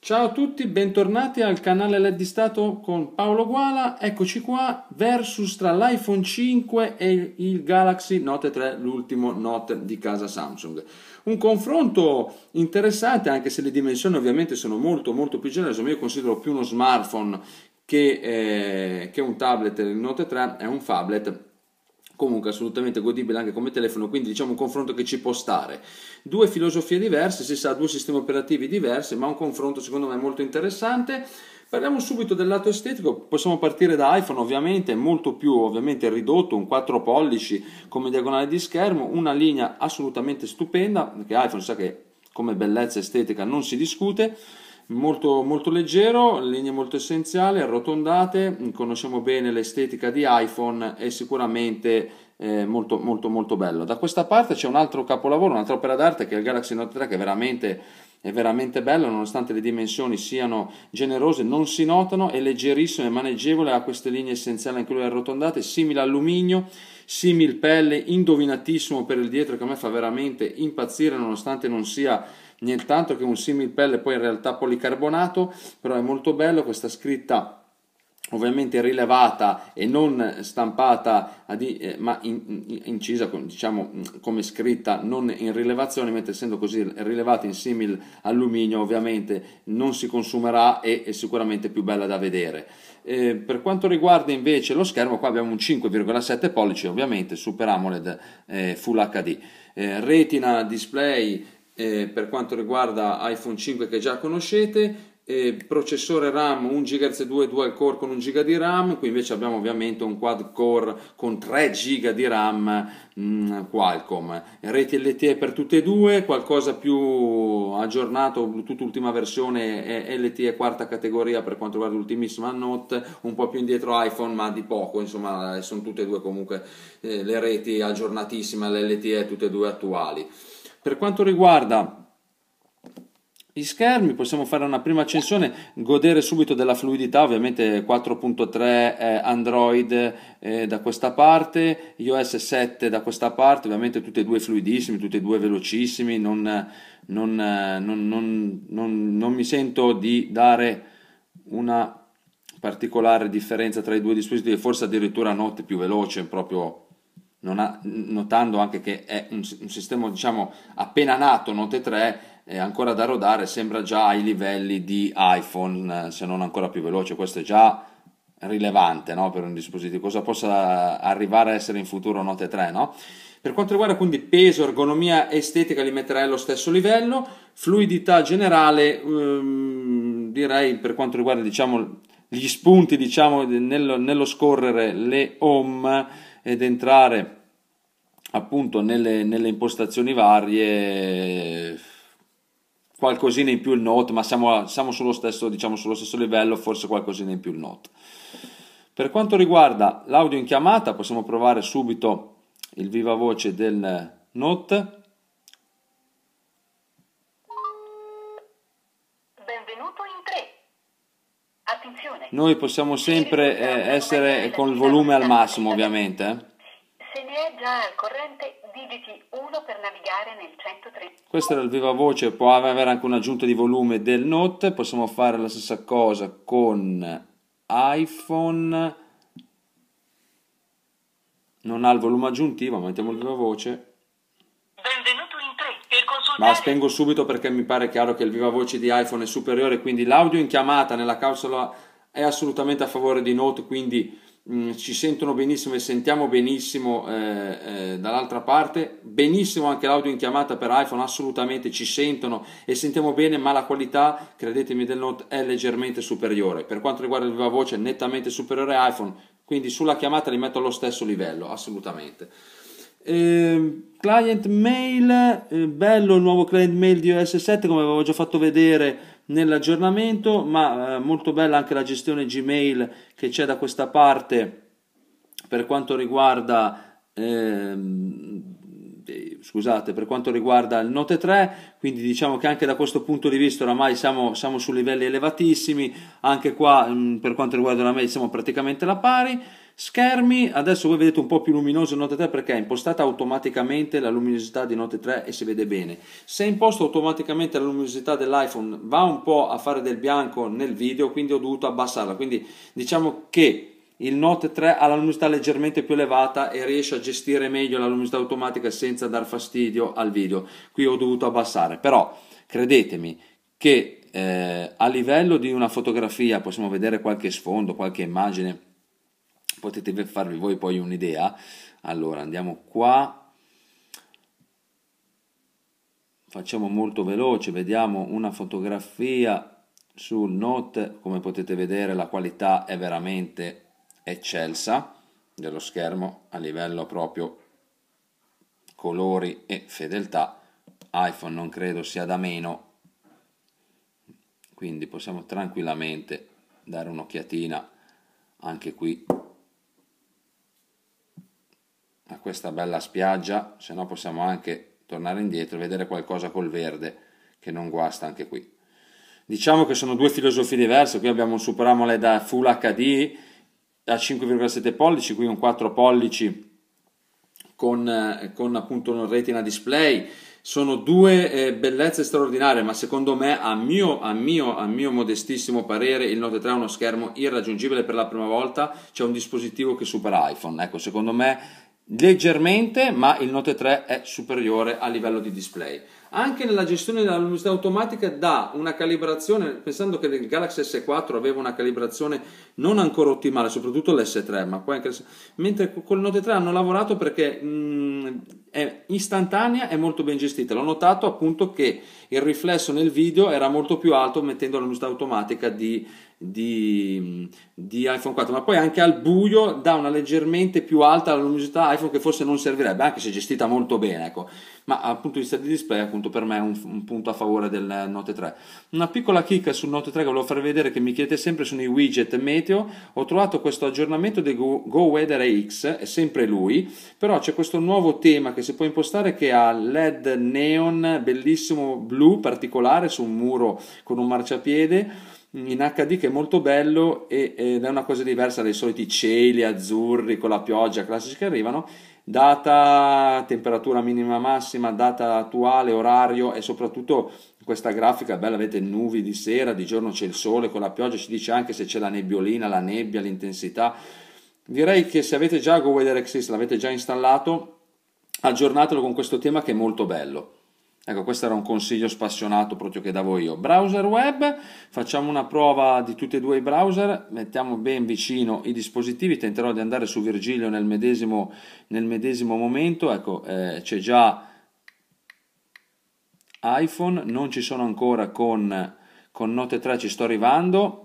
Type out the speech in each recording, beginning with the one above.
Ciao a tutti, bentornati al canale LED di Stato con Paolo Guala. Eccoci qua, versus tra l'iPhone 5 e il Galaxy Note 3, l'ultimo Note di casa Samsung. Un confronto interessante, anche se le dimensioni ovviamente sono molto molto più generose, ma io considero più uno smartphone che, eh, che un tablet, il Note 3 è un tablet comunque assolutamente godibile anche come telefono, quindi diciamo un confronto che ci può stare. Due filosofie diverse, si sa, due sistemi operativi diversi, ma un confronto secondo me molto interessante. Parliamo subito del lato estetico, possiamo partire da iPhone ovviamente, molto più ovviamente ridotto, un 4 pollici come diagonale di schermo, una linea assolutamente stupenda, perché iPhone sa che come bellezza estetica non si discute, molto, molto leggero, linee molto essenziali, arrotondate, mm, conosciamo bene l'estetica di iPhone è sicuramente eh, molto, molto, molto bello. Da questa parte c'è un altro capolavoro, un'altra opera d'arte che è il Galaxy Note 3 che è veramente è veramente bello nonostante le dimensioni siano generose non si notano è leggerissimo e maneggevole ha queste linee essenziali anche lui arrotondate simile all'alluminio simil pelle indovinatissimo per il dietro che a me fa veramente impazzire nonostante non sia nient'altro che un simil pelle poi in realtà policarbonato, però è molto bello questa scritta ovviamente rilevata e non stampata eh, ma incisa diciamo, come scritta non in rilevazione mentre essendo così rilevata in simil alluminio ovviamente non si consumerà e è sicuramente più bella da vedere eh, per quanto riguarda invece lo schermo qua abbiamo un 5,7 pollici ovviamente super AMOLED eh, Full HD eh, retina display eh, per quanto riguarda iPhone 5 che già conoscete, eh, processore RAM 1 GHz 2 dual core con 1 GB di RAM, qui invece abbiamo ovviamente un quad core con 3 GB di RAM mh, mm, Qualcomm, reti LTE per tutte e due, qualcosa più aggiornato, Bluetooth ultima versione è LTE quarta categoria per quanto riguarda l'ultimissima Note, un po' più indietro iPhone ma di poco, insomma sono tutte e due comunque eh, le reti aggiornatissime, le LTE tutte e due attuali. Per quanto riguarda gli schermi, possiamo fare una prima accensione, godere subito della fluidità, ovviamente 4.3 eh, Android eh, da questa parte, iOS 7 da questa parte, ovviamente tutti e due fluidissimi, tutti e due velocissimi, non, non, non, non mi sento di dare una particolare differenza tra i due dispositivi, forse addirittura Note più veloce proprio ha, notando anche che è un, un sistema diciamo, appena nato, Note 3, eh, ancora da rodare, sembra già ai livelli di iPhone, eh, se non ancora più veloce, questo è già rilevante no? per un dispositivo, cosa possa arrivare a essere in futuro Note 3, no? Per quanto riguarda quindi peso, ergonomia, estetica, li metterei allo stesso livello, fluidità generale, ehm, direi per quanto riguarda diciamo, gli spunti diciamo, nello, nello scorrere le home, ed entrare appunto nelle, nelle impostazioni varie qualcosina in più il note ma siamo, siamo sullo, stesso, diciamo, sullo stesso livello forse qualcosina in più il note per quanto riguarda l'audio in chiamata possiamo provare subito il viva voce del note Noi possiamo sempre eh, essere con il volume al massimo, ovviamente. Se ne è già al corrente, digiti 1 per navigare nel 103. Questo era il viva voce, può avere anche un'aggiunta di volume del Note. Possiamo fare la stessa cosa con iPhone. Non ha il volume aggiuntivo, ma mettiamo il viva voce. Ma spengo subito perché mi pare chiaro che il viva voce di iPhone è superiore, quindi l'audio in chiamata nella capsula è assolutamente a favore di Note, quindi mh, mm, ci sentono benissimo e sentiamo benissimo eh, eh, dall'altra parte, benissimo anche l'audio in chiamata per iPhone, assolutamente ci sentono e sentiamo bene, ma la qualità, credetemi, del Note è leggermente superiore. Per quanto riguarda il viva voce, è nettamente superiore a iPhone, quindi sulla chiamata li metto allo stesso livello, assolutamente. Eh, client mail, eh, bello il nuovo client mail di OS 7 come avevo già fatto vedere nell'aggiornamento, ma eh, molto bella anche la gestione Gmail che c'è da questa parte per quanto riguarda ehm, eh, scusate, per quanto riguarda il Note 3, quindi diciamo che anche da questo punto di vista oramai siamo, siamo su livelli elevatissimi, anche qua mh, mm, per quanto riguarda la mail siamo praticamente alla pari. Schermi, adesso voi vedete un po' più luminoso il Note 3 perché è impostata automaticamente la luminosità di Note 3 e si vede bene. Se imposto automaticamente la luminosità dell'iPhone va un po' a fare del bianco nel video, quindi ho dovuto abbassarla. Quindi diciamo che il Note 3 ha la luminosità leggermente più elevata e riesce a gestire meglio la luminosità automatica senza dar fastidio al video. Qui ho dovuto abbassare, però credetemi che eh, a livello di una fotografia possiamo vedere qualche sfondo, qualche immagine potete farvi voi poi un'idea. Allora andiamo qua, facciamo molto veloce, vediamo una fotografia sul Note, come potete vedere la qualità è veramente eccelsa dello schermo a livello proprio colori e fedeltà iPhone non credo sia da meno quindi possiamo tranquillamente dare un'occhiatina anche qui a questa bella spiaggia, se no possiamo anche tornare indietro e vedere qualcosa col verde che non guasta anche qui. Diciamo che sono due filosofie diverse, qui abbiamo un Super superamole da Full HD a 5,7 pollici, qui un 4 pollici con, eh, con appunto un retina display, sono due eh, bellezze straordinarie, ma secondo me, a mio, a, mio, a mio, modestissimo parere, il Note 3 è uno schermo irraggiungibile per la prima volta, c'è un dispositivo che supera iPhone, ecco, secondo me leggermente, ma il Note 3 è superiore a livello di display. Anche nella gestione della luminosità automatica dà una calibrazione, pensando che il Galaxy S4 aveva una calibrazione non ancora ottimale, soprattutto l'S3, ma poi anche l'S3. mentre col Note 3 hanno lavorato perché mh, è istantanea e molto ben gestita. L'ho notato appunto che il riflesso nel video era molto più alto mettendo la luminosità automatica di di, di, iPhone 4, ma poi anche al buio dà una leggermente più alta la luminosità iPhone che forse non servirebbe, anche se gestita molto bene, ecco. ma dal punto di vista di display appunto per me è un, un punto a favore del Note 3. Una piccola chicca sul Note 3 che volevo farvi vedere che mi chiedete sempre sono i widget meteo, ho trovato questo aggiornamento del Go, Go Weather X, è sempre lui, però c'è questo nuovo tema che si può impostare che ha LED neon bellissimo blu particolare su un muro con un marciapiede in HD che è molto bello ed è una cosa diversa dai soliti cieli azzurri con la pioggia classici che arrivano data temperatura minima massima data attuale orario e soprattutto questa grafica è bella avete nuvi di sera di giorno c'è il sole con la pioggia ci dice anche se c'è la nebbiolina la nebbia l'intensità direi che se avete già Go GoWeather Exist l'avete già installato aggiornatelo con questo tema che è molto bello Ecco, questo era un consiglio spassionato proprio che davo io. Browser web, facciamo una prova di tutti e due i browser, mettiamo ben vicino i dispositivi, tenterò di andare su Virgilio nel medesimo, nel medesimo momento, ecco, eh, c'è già iPhone, non ci sono ancora con, con Note 3, ci sto arrivando.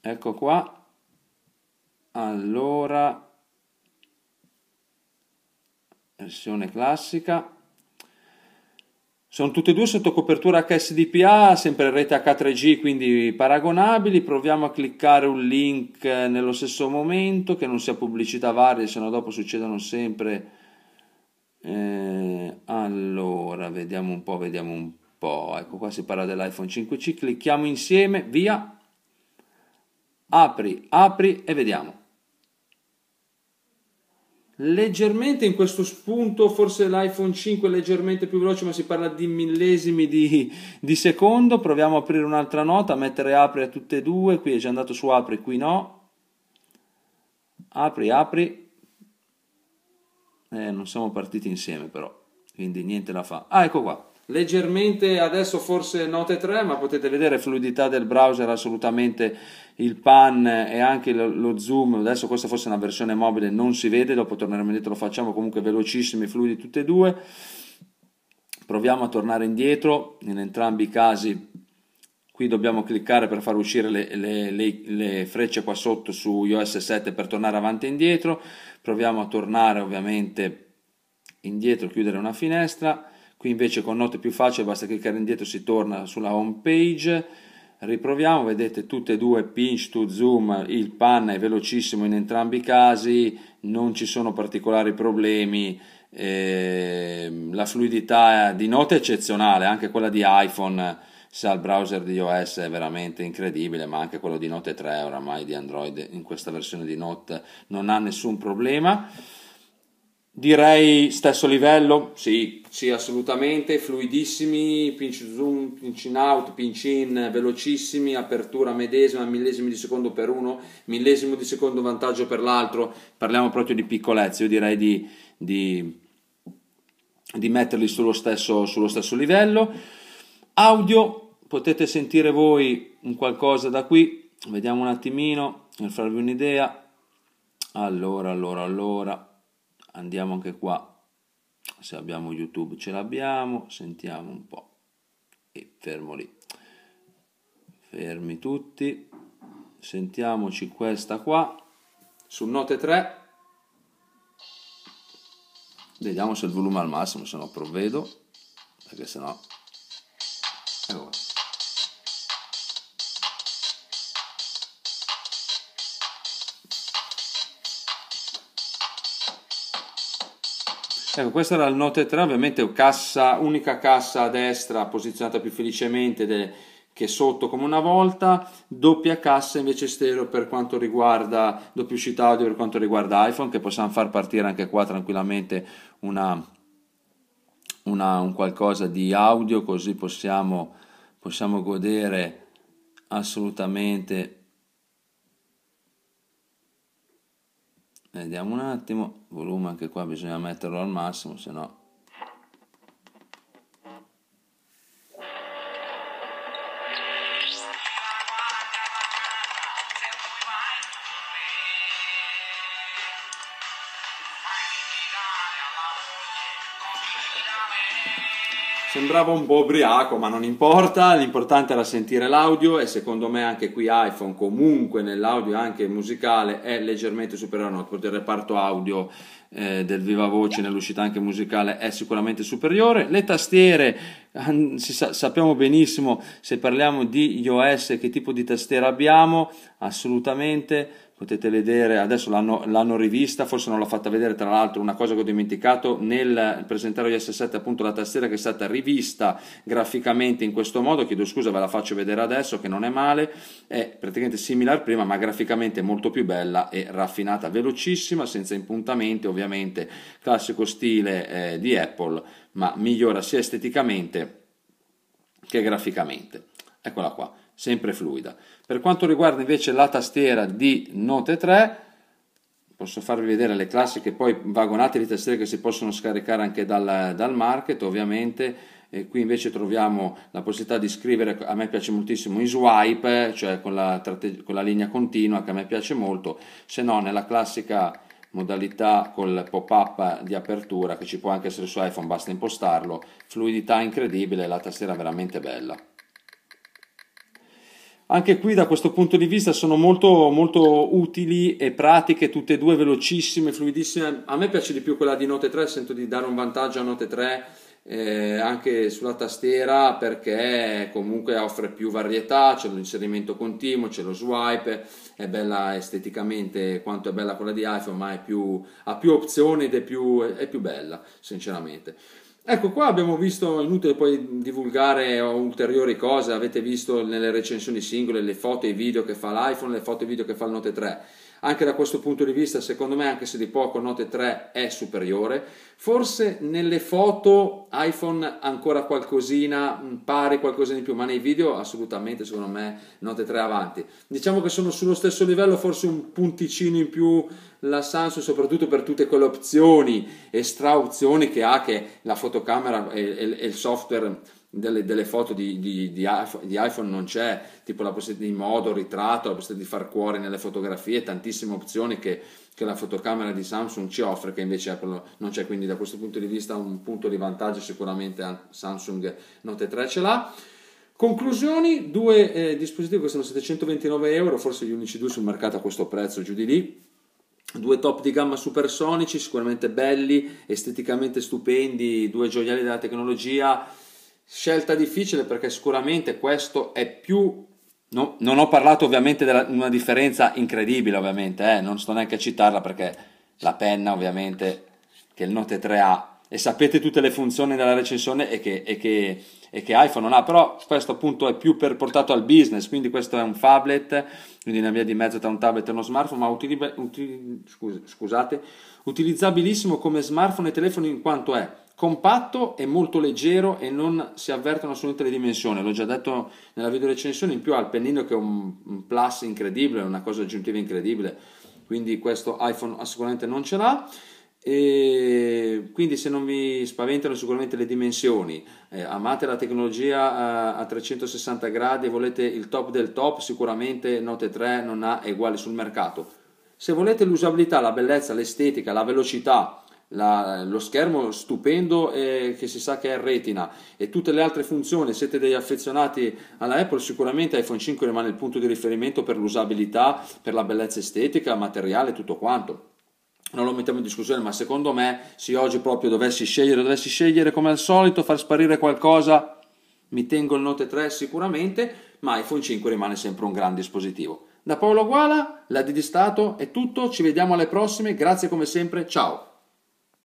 Ecco qua. Allora, versione classica. Sono tutte e due sotto copertura HSDPA, sempre rete H3G, quindi paragonabili. Proviamo a cliccare un link eh, nello stesso momento, che non sia pubblicità varia, se no dopo succedono sempre. Eh, allora, vediamo un po', vediamo un po'. Ecco qua si parla dell'iPhone 5C, clicchiamo insieme, via. Apri, apri e vediamo leggermente in questo spunto, forse l'iPhone 5 è leggermente più veloce, ma si parla di millesimi di, di secondo. Proviamo a aprire un'altra nota, mettere apri a tutte e due, qui è già andato su apri, qui no. Apri, apri. Eh, non siamo partiti insieme però, quindi niente da fa. Ah, ecco qua leggermente adesso forse note 3 ma potete vedere fluidità del browser assolutamente il pan e anche lo, zoom adesso questa forse è una versione mobile non si vede dopo torneremo indietro lo facciamo comunque velocissimi fluidi tutte e due proviamo a tornare indietro in entrambi i casi qui dobbiamo cliccare per far uscire le, le, le, le frecce qua sotto su iOS 7 per tornare avanti e indietro proviamo a tornare ovviamente indietro chiudere una finestra qui invece con note più facile basta cliccare indietro si torna sulla home page riproviamo vedete tutte e due pinch to zoom il pan è velocissimo in entrambi i casi non ci sono particolari problemi eh, la fluidità di note è eccezionale anche quella di iPhone se al browser di iOS è veramente incredibile ma anche quello di Note 3 oramai di Android in questa versione di Note non ha nessun problema Direi stesso livello? Sì, sì, assolutamente, fluidissimi, pinch zoom, pinch in out, pinch in, velocissimi, apertura medesima, millesimi di secondo per uno, millesimo di secondo vantaggio per l'altro, parliamo proprio di piccolezze, io direi di, di, di metterli sullo stesso, sullo stesso livello. Audio, potete sentire voi un qualcosa da qui, vediamo un attimino per farvi un'idea. Allora, allora, allora andiamo anche qua se abbiamo youtube ce l'abbiamo sentiamo un po' e fermo lì fermi tutti sentiamoci questa qua su note 3 vediamo se il volume è al massimo se no provvedo perché se no ecco eh, oh. qua Ecco, questa era il Note 3, ovviamente cassa, unica cassa a destra posizionata più felicemente de, che sotto come una volta, doppia cassa invece stereo per quanto riguarda doppia uscita audio per quanto riguarda iPhone che possiamo far partire anche qua tranquillamente una, una, un qualcosa di audio così possiamo, possiamo godere assolutamente vediamo un attimo volume anche qua bisogna metterlo al massimo se no sembrava un po' ubriaco, ma non importa, l'importante era sentire l'audio e secondo me anche qui iPhone comunque nell'audio anche musicale è leggermente superiore a Notebook, il reparto audio eh, del viva voce nell'uscita anche musicale è sicuramente superiore, le tastiere sa, sappiamo benissimo se parliamo di iOS che tipo di tastiera abbiamo, assolutamente potete vedere, adesso l'hanno, l'hanno, rivista, forse non l'ho fatta vedere tra l'altro, una cosa che ho dimenticato, nel presentare gli S7 appunto la tastiera che è stata rivista graficamente in questo modo, chiedo scusa ve la faccio vedere adesso che non è male, è praticamente simile al prima ma graficamente molto più bella e raffinata, velocissima, senza impuntamenti ovviamente, classico stile eh, di Apple, ma migliora sia esteticamente che graficamente. Eccola qua sempre fluida. Per quanto riguarda invece la tastiera di Note 3, posso farvi vedere le classiche poi vagonate di tastiere che si possono scaricare anche dal, dal market ovviamente e qui invece troviamo la possibilità di scrivere, a me piace moltissimo in swipe, cioè con la, con la linea continua che a me piace molto, se no nella classica modalità col pop-up di apertura che ci può anche essere su iPhone, basta impostarlo, fluidità incredibile, la tastiera veramente bella anche qui da questo punto di vista sono molto, molto utili e pratiche, tutte e due velocissime, fluidissime. A me piace di più quella di Note 3, sento di dare un vantaggio a Note 3 eh, anche sulla tastiera perché comunque offre più varietà, c'è l'inserimento continuo, c'è lo swipe, è bella esteticamente quanto è bella quella di iPhone, ma più, ha più opzioni ed è più, è più bella, sinceramente. Ecco qua abbiamo visto, inutile poi divulgare ulteriori cose, avete visto nelle recensioni singole le foto e i video che fa l'iPhone, le foto e i video che fa il Note 3. Anche da questo punto di vista, secondo me, anche se di poco, Note 3 è superiore. Forse nelle foto iPhone ancora qualcosina, mm, pari qualcosa di più, ma nei video assolutamente, secondo me, Note 3 avanti. Diciamo che sono sullo stesso livello, forse un punticino in più la Samsung, soprattutto per tutte quelle opzioni e straopzioni che ha, che la fotocamera e, e, e il software delle, delle, foto di, di, di, iPhone, di, iPhone, non c'è, tipo la possibilità di modo, ritratto, la possibilità di far cuore nelle fotografie, tantissime opzioni che, che, la fotocamera di Samsung ci offre, che invece Apple non c'è, quindi da questo punto di vista un punto di vantaggio sicuramente Samsung Note 3 ce l'ha. Conclusioni, due eh, dispositivi che sono 729 euro, forse gli unici due sul mercato a questo prezzo, giù di lì due top di gamma supersonici, sicuramente belli, esteticamente stupendi, due gioielli della tecnologia Scelta difficile perché sicuramente questo è più... No, non ho parlato ovviamente di una differenza incredibile, ovviamente, eh, non sto neanche a citarla perché la penna ovviamente che il Note 3A e sapete tutte le funzioni della recensione e che, e che, e che iPhone non ha, però questo appunto è più per, portato al business, quindi questo è un phablet, quindi una via di mezzo tra un tablet e uno smartphone, ma utili, utili, scusate, utilizzabilissimo come smartphone e telefono in quanto è compatto e molto leggero e non si avvertono assolutamente le dimensioni, l'ho già detto nella video recensione, in più ha il pennino che è un, un plus incredibile, una cosa aggiuntiva incredibile, quindi questo iPhone sicuramente non ce l'ha. E quindi se non vi spaventano sicuramente le dimensioni, eh, amate la tecnologia eh, a, a 360 gradi e volete il top del top, sicuramente Note 3 non ha uguali sul mercato. Se volete l'usabilità, la bellezza, l'estetica, la velocità, la, lo schermo stupendo eh, che si sa che è retina e tutte le altre funzioni, siete degli affezionati alla Apple, sicuramente iPhone 5 rimane il punto di riferimento per l'usabilità, per la bellezza estetica, materiale, tutto quanto non lo mettiamo in discussione, ma secondo me se oggi proprio dovessi scegliere, dovessi scegliere come al solito far sparire qualcosa, mi tengo il Note 3 sicuramente, ma iPhone 5 rimane sempre un gran dispositivo. Da Paolo Guala, la di Stato è tutto, ci vediamo alle prossime, grazie come sempre, ciao!